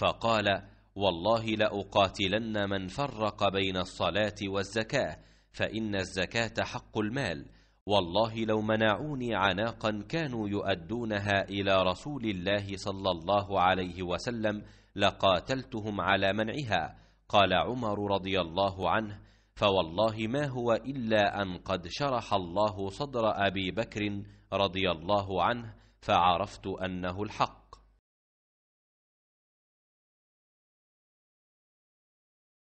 فقال والله لاقاتلن من فرق بين الصلاه والزكاه فان الزكاه حق المال والله لو منعوني عناقا كانوا يؤدونها الى رسول الله صلى الله عليه وسلم لقاتلتهم على منعها قال عمر رضي الله عنه فوالله ما هو الا ان قد شرح الله صدر ابي بكر رضي الله عنه فعرفت انه الحق